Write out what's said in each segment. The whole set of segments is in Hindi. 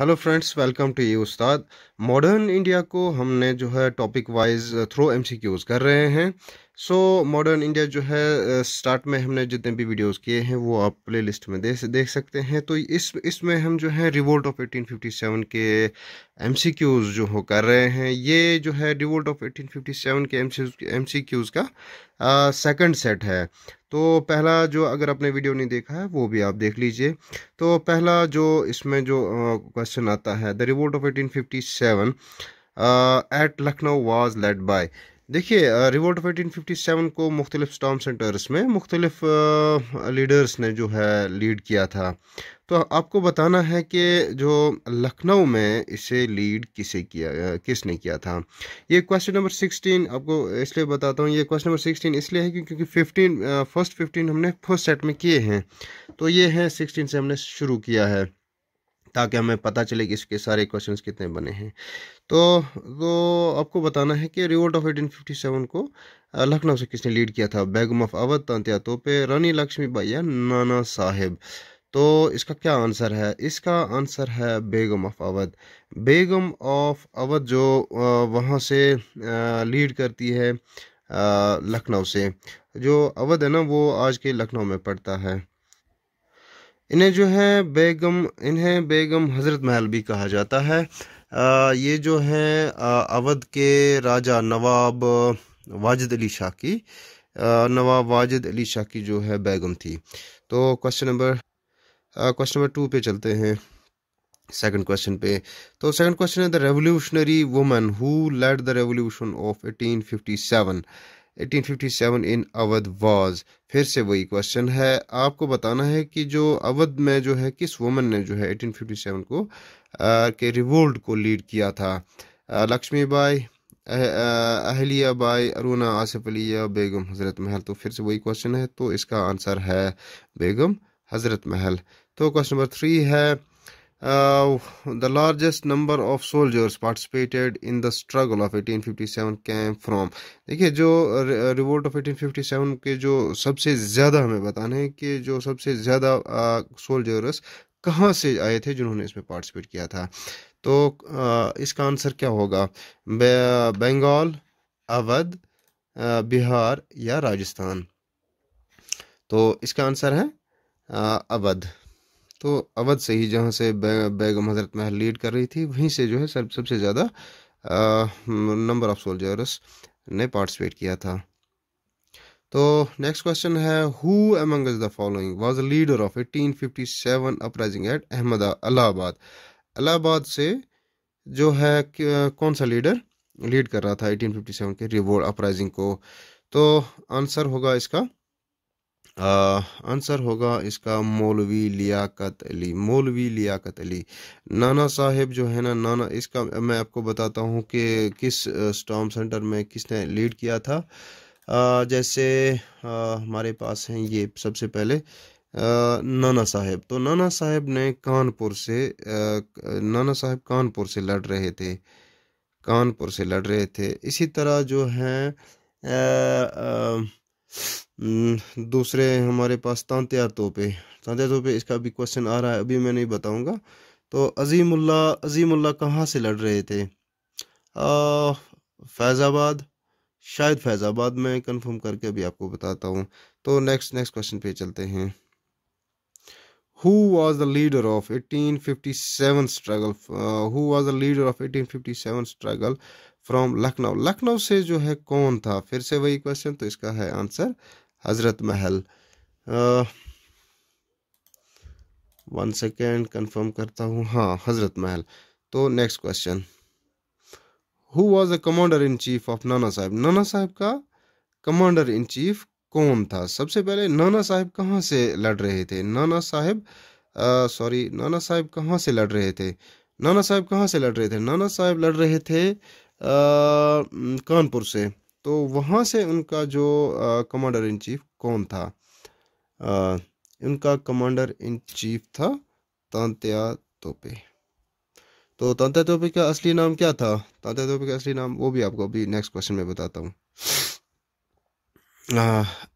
हेलो फ्रेंड्स वेलकम टू ये उस्ताद मॉडर्न इंडिया को हमने जो है टॉपिक वाइज थ्रो एमसीक्यूज कर रहे हैं सो मॉडर्न इंडिया जो है स्टार्ट में हमने जितने भी वीडियोस किए हैं वो आप प्ले लिस्ट में दे, देख सकते हैं तो इस इसमें हम जो है रिवोल्ट ऑफ 1857 के एमसीक्यूज जो हो कर रहे हैं ये जो है रिवोल्ट ऑफ 1857 के एम सी का सेकंड सेट है तो पहला जो अगर आपने वीडियो नहीं देखा है वो भी आप देख लीजिए तो पहला जो इसमें जो क्वेश्चन आता है the revolt of eighteen at Lucknow was led by देखिए revolt of eighteen fifty seven को मुख्तलिफ स्टॉम सेंटर्स में मुख्तलिफ लीडर्स ने जो है लीड किया था तो आपको बताना है कि जो लखनऊ में इसे लीड किसे किया किसने किया था ये क्वेश्चन नंबर सिक्सटीन आपको इसलिए बताता हूँ ये क्वेश्चन नंबर सिक्सटीन इसलिए है क्योंकि फिफ्टीन फर्स्ट फिफ्टीन हमने फर्स्ट सेट में किए हैं तो ये है सिक्सटीन से हमने शुरू किया है ताकि हमें पता चले कि इसके सारे क्वेश्चंस कितने बने हैं तो तो आपको बताना है कि रिवोल्ट ऑफ 1857 को लखनऊ से किसने लीड किया था बेगम ऑफ अवध तांत्या तोपे रानी बाई या नाना साहेब तो इसका क्या आंसर है इसका आंसर है बेगम ऑफ अवध बेगम ऑफ अवध जो वहाँ से लीड करती है लखनऊ से जो अवध है ना वो आज के लखनऊ में पड़ता है इन्हें जो है बेगम इन्हें बेगम हज़रत महल भी कहा जाता है आ, ये जो है अवध के राजा नवाब वाजिद अली शाह की नवाब वाजिद अली शाह की जो है बेगम थी तो question number question number two पे चलते हैं सेकंड क्वेश्चन पे तो सेकंड क्वेश्चन है the revolutionary woman who led the revolution of 1857 1857 in Awadh was फिर से वही क्वेश्चन है आपको बताना है कि जो अवध में जो है किस वुमन ने जो है 1857 को आ, के रिवोल्ट को लीड किया था लक्ष्मी बाई अहलिया बाई अरुणा आसिफ अलिया बेगम हज़रत महल तो फिर से वही क्वेश्चन है तो इसका आंसर है बेगम हज़रत महल तो क्वेश्चन नंबर थ्री है Uh, the largest number of soldiers participated in the struggle of 1857 came from देखिए जो रिवोल्ट ऑफ 1857 के जो सबसे ज़्यादा हमें बताने हैं कि जो सबसे ज़्यादा सोल्जर्स uh, कहाँ से आए थे जिन्होंने इसमें पार्टिसिपेट किया था तो आ, uh, इसका आंसर क्या होगा बंगाल अवध बिहार या राजस्थान तो इसका आंसर है अवध uh, तो अवध से ही जहाँ से बै, बैगम हजरत महल लीड कर रही थी वहीं से जो है सब सबसे ज़्यादा नंबर ऑफ सोल्जर्स ने पार्टिसिपेट किया था तो नेक्स्ट क्वेश्चन है who among the following was leader of 1857 uprising at अहमदा अलाहाबाद अलाहाबाद से जो है कौन सा लीडर लीड कर रहा था 1857 के रिवोल्ट अपराइजिंग को तो आंसर होगा इसका आंसर होगा इसका मौलवी लियाकत अली मौलवी लियाकत अली नाना साहब जो है ना नाना इसका मैं आपको बताता हूँ कि किस स्टॉम सेंटर में किसने लीड किया था आ, जैसे आ, हमारे पास हैं ये सबसे पहले आ, नाना साहब तो नाना साहब ने कानपुर से आ, नाना साहब कानपुर से लड़ रहे थे कानपुर से लड़ रहे थे इसी तरह जो हैं Hmm, दूसरे हमारे पास तांत्यार तोपे तांत्यार तोपे इसका भी क्वेश्चन आ रहा है अभी मैं नहीं बताऊंगा तो अजीमुल्ला अजीमुल्ला कहाँ से लड़ रहे थे फैज़ाबाद शायद फैज़ाबाद में कंफर्म करके अभी आपको बताता हूँ तो नेक्स्ट नेक्स्ट क्वेश्चन पे चलते हैं who was the leader of 1857 struggle uh, who was the leader of 1857 struggle from Lucknow Lucknow से जो है कौन था फिर से वही क्वेश्चन तो इसका है आंसर हजरत महल वन सेकेंड कंफर्म करता हूँ हाँ हजरत महल तो next question who was a commander in chief of Nana Sahib नाना साहब का कमांडर इन चीफ कौन था सबसे पहले नाना साहब कहाँ से लड़ रहे थे नाना साहब सॉरी नाना साहब कहाँ से लड़ रहे थे नाना साहब कहाँ से लड़ रहे थे नाना साहब लड़ रहे थे कानपुर से तो वहाँ से उनका जो कमांडर इन चीफ कौन था आ, उनका कमांडर इन चीफ था तांत्या तोपे तो तांत्या तोपे का असली नाम क्या था तांत्या तोपे का असली नाम वो भी आपको अभी नेक्स्ट क्वेश्चन में बताता हूँ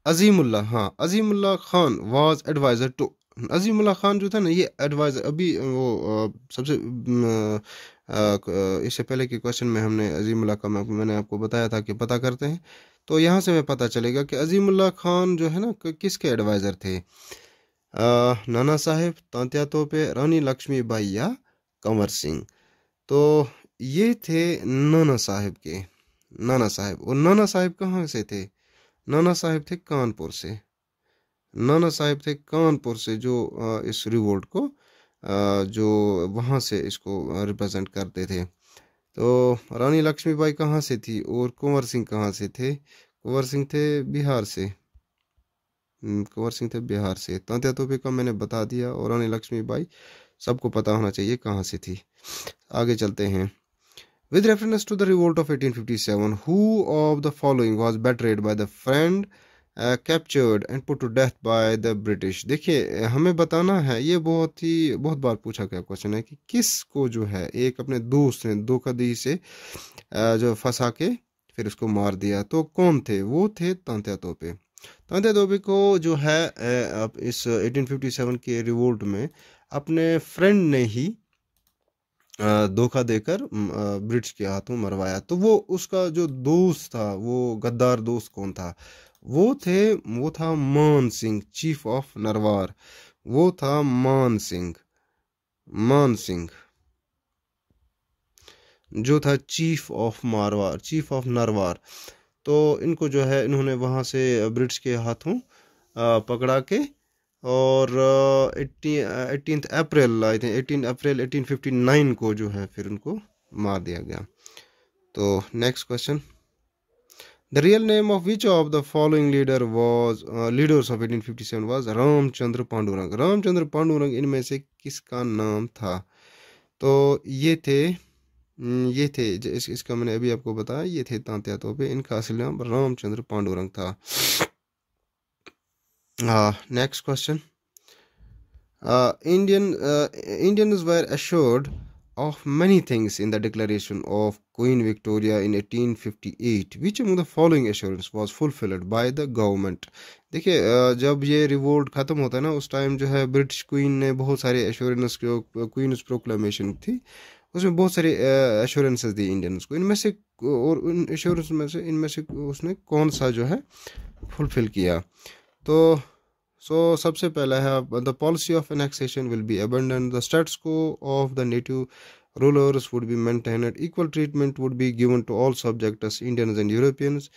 अजीमुल्ला हाँ Azimullah Khan was adviser to Azimullah Khan जो था ना ये एडवाइज़र अभी वो सबसे इससे पहले के क्वेश्चन में हमने अजीमुल्ला का मैंने आपको बताया था कि पता करते हैं तो यहाँ से हमें पता चलेगा कि अजीमुल्ला खान जो है ना किसके एडवाइज़र थे आ, नाना साहेब तांत्या तोपे रानी लक्ष्मी बाई या कंवर सिंह तो ये थे नाना साहेब के नाना साहेब और नाना साहेब कहाँ से थे नाना साहेब थे कानपुर से नाना साहिब थे कानपुर से जो इस रिवोल्ट को जो वहाँ से इसको रिप्रेजेंट करते थे तो रानी लक्ष्मीबाई कहाँ से थी और कुंवर सिंह कहाँ से थे कुंवर सिंह थे बिहार से हम्म, कुंवर सिंह थे बिहार से तांत्या तोपे का मैंने बता दिया और रानी लक्ष्मीबाई सबको पता होना चाहिए कहाँ से थी आगे चलते हैं With reference to the revolt of 1857, who of the following was betrayed by the friend captured and put to death by the British देखिए uh, हमें बताना है ये बहुत ही बहुत बार पूछा गया क्वेश्चन है कि किस को जो है एक अपने दोस्त ने धोखादी से uh, जो फंसा के फिर उसको मार दिया तो कौन थे वो थे तांत्या तोपे तांत्या तोपे को जो है uh, अब इस 1857 के रिवोल्ट में अपने फ्रेंड ने ही धोखा देकर ब्रिटिश के हाथों मरवाया तो वो उसका जो दोस्त था वो गद्दार दोस्त कौन था वो थे वो था मान सिंह चीफ ऑफ नरवार वो था मान सिंह मान सिंह जो था chief of Marwar chief of Narwar तो इनको जो है इन्होंने वहां से ब्रिटिश के हाथों पकड़ा के और eighteen April I think eighteen April eighteen fifty nine को जो है फिर उनको मार दिया गया तो next question The real name of which of the following leader was uh, leaders of 1857 was Ramchandra Ramchandra Pandurang Ramchandra Pandurang इनमें से किसका नाम था तो ये थे हम्म, ये थे इस, इसका मैंने अभी आपको बताया ये थे तांत्या तो इनका असल नाम रामचंद्र पांडुरंग था next question Indian Indian were assured of many things in the declaration of Queen Victoria in 1858 which among the following assurance was fulfilled by the government देखिए जब ये रिवोल्ट ख़त्म होता है ना उस टाइम जो है ब्रिटिश क्वीन ने बहुत सारे एश्योरेंस क्वीन उस प्रोक्लेमेशन थी उसमें बहुत सारे एश्योरेंसेस दी इंडियंस को इनमें से और उन एश्योरेंस में से इनमें से उसने कौन सा जो है फुलफिल किया तो सो so, सबसे पहला है the policy of annexation will be abandon the states को of the native rulers would be maintained. Equal treatment would be given to all subjects as Indians and Europeans.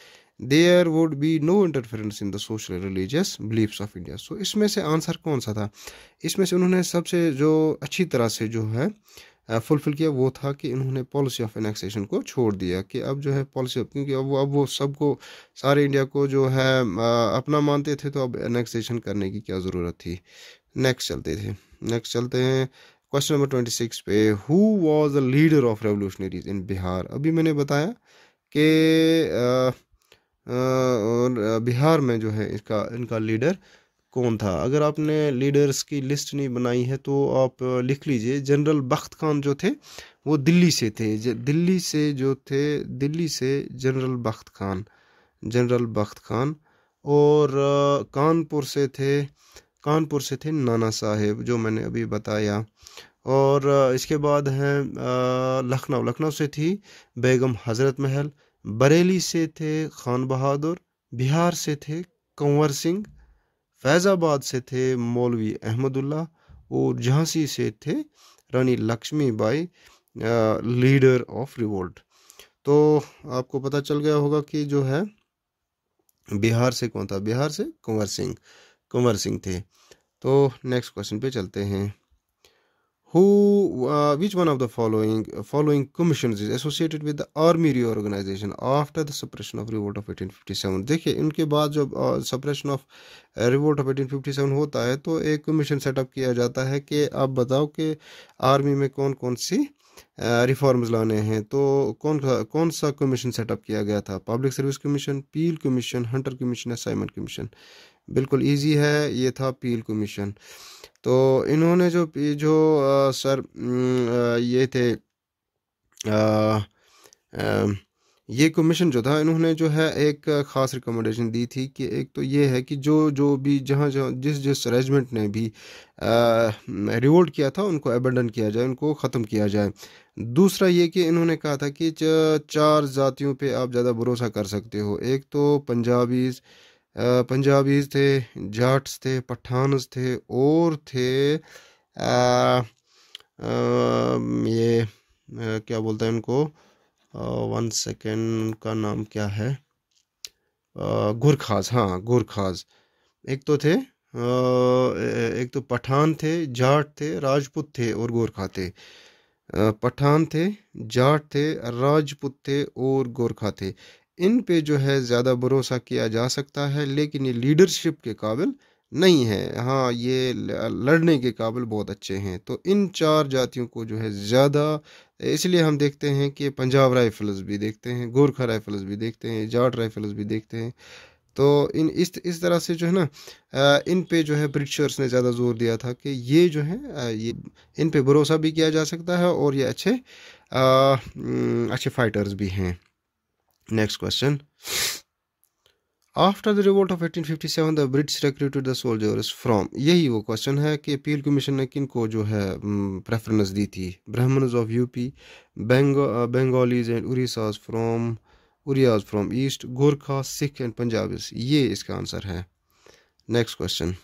There would be no interference in the social religious beliefs of india so isme se answer kaun sa tha isme se unhone sabse jo achhi tarah se jo hai fulfil किया वो था कि इन्होंने पॉलिसी ऑफ एनेक्सेशन को छोड़ दिया कि अब जो है पॉलिसी ऑफ क्योंकि अब वो अब वो सबको सारे इंडिया को जो है अपना मानते थे तो अब एनेक्सेशन करने की क्या ज़रूरत थी नेक्स्ट चलते थे नेक्स्ट चलते हैं क्वेश्चन नंबर ट्वेंटी सिक्स पे who was a leader of revolutionaries in Bihar अभी मैंने बताया कि बिहार में जो है इसका इनका लीडर कौन था अगर आपने लीडर्स की लिस्ट नहीं बनाई है तो आप लिख लीजिए जनरल बख्त खान जो थे वो दिल्ली से थे दिल्ली से जो थे दिल्ली से जनरल बख्त खान जनरल बख्त खान और कानपुर से थे कानपुर से थे नाना साहेब जो मैंने अभी बताया और इसके बाद हैं लखनऊ लखनऊ से थी बेगम हज़रत महल बरेली से थे खान बहादुर बिहार से थे कंवर सिंह फैज़ाबाद से थे मौलवी अहमदुल्ला और झांसी से थे Rani Lakshmi Bai leader of revolt तो आपको पता चल गया होगा कि जो है बिहार से कौन था बिहार से कंवर सिंह कुंवर सिंह थे तो नेक्स्ट क्वेश्चन पे चलते हैं who which one of the following following commission is associated with the army organisation after the suppression of revolt of 1857 देखिए इनके बाद जब सप्रेशन ऑफ रिवोल्ट ऑफ 1857 होता है तो एक कमीशन सेटअप किया जाता है कि आप बताओ कि आर्मी में कौन कौन सी रिफॉर्म्स uh, लाने हैं तो कौन सा कौन सा कमीशन सेटअप किया गया था public service commission Peel commission Hunter commission Simon commission बिल्कुल इजी है ये था पील कमीशन तो इन्होंने जो जो आ, सर ये थे आ, आ, ये कमीशन जो था इन्होंने जो है एक ख़ास रिकमेंडेशन दी थी कि एक तो ये है कि जो जो भी जहाँ जहाँ जिस जिस अरेंजमेंट ने भी रिवोल्ट किया था उनको एबंडन किया जाए उनको ख़त्म किया जाए दूसरा ये कि इन्होंने कहा था कि चार जातियों पे आप ज़्यादा भरोसा कर सकते हो एक तो पंजाबीज़ पंजाबीज थे जाट्स थे पठानस थे और थे आ, आ, ये आ, क्या बोलते हैं उनको वन सेकेंड उनका नाम क्या है गुरखाज हाँ गुरखाज एक तो थे एक तो पठान थे जाट थे राजपूत थे और गोरखा थे पठान थे जाट थे राजपूत थे और गोरखा थे इन पे जो है ज़्यादा भरोसा किया जा सकता है लेकिन ये लीडरशिप के काबिल नहीं है हाँ ये लड़ने के काबिल बहुत अच्छे हैं तो इन चार जातियों को जो है ज़्यादा इसलिए हम देखते हैं कि पंजाब राइफल्स भी देखते हैं गोरखा राइफल्स भी देखते हैं जाट राइफल्स भी देखते हैं तो इन इस इस तरह से जो है ना इन पे जो है ब्रिटिशर्स ने ज़्यादा जोर दिया था कि ये जो है ये इन पे भरोसा भी किया जा सकता है और ये अच्छे आ, हम्म, अच्छे फाइटर्स भी हैं Next question. After the revolt of 1857 the British recruited the soldiers from यही वो क्वेश्चन है कि अपील कमीशन ने किन को जो है प्रेफरेंस दी थी Brahmins of UP Bengalis and Orissas from Oriyas from east Gorkha Sikh and Punjabis ये इसका आंसर है next question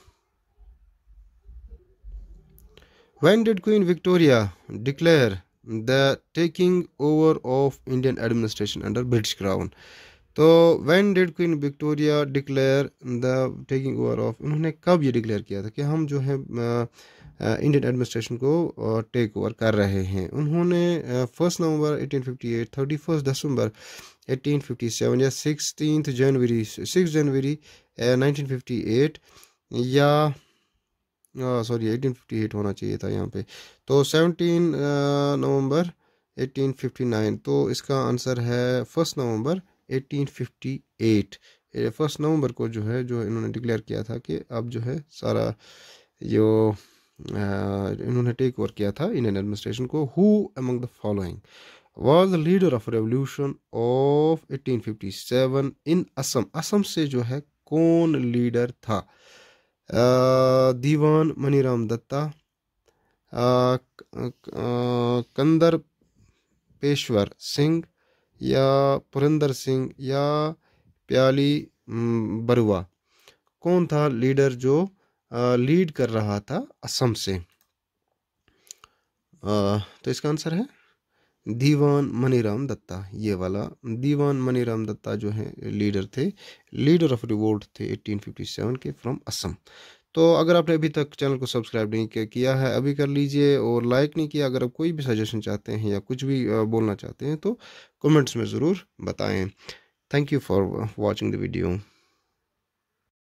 When did Queen Victoria declare the taking over of Indian administration under British Crown. तो when did Queen Victoria declare the taking over of उन्होंने कब ये डिक्लेयर किया था कि हम जो है इंडियन एडमिनिस्ट्रेशन को टेक ओवर कर रहे हैं उन्होंने first November 1858 thirty first December 1857 या सिक्सटीन जनवरी सिक्स जनवरी 1958 या सॉरी एटीन फिफ्टी एट होना चाहिए था यहाँ पे तो seventeen November eighteen fifty nine तो इसका आंसर है first November eighteen fifty eight first November को जो है जो इन्होंने डिक्लेयर किया था कि अब जो है सारा जो इन्होंने टेक ओवर किया था इंडियन एडमिनिस्ट्रेशन को who among the following was the leader of revolution of 1857 in Assam Assam से जो है कौन लीडर था दीवान मनीराम दत्ता कंदर पेशवर सिंह या पुरंदर सिंह या प्याली बरुआ कौन था लीडर जो लीड कर रहा था असम से तो इसका आंसर है दीवान मनीराम दत्ता ये वाला दीवान मनीराम दत्ता जो है लीडर थे लीडर ऑफ रिवोल्ट थे 1857 के फ्रॉम असम तो अगर आपने अभी तक चैनल को सब्सक्राइब नहीं किया है अभी कर लीजिए और लाइक नहीं किया अगर आप कोई भी सजेशन चाहते हैं या कुछ भी बोलना चाहते हैं तो कमेंट्स में ज़रूर बताएं thank you for watching the video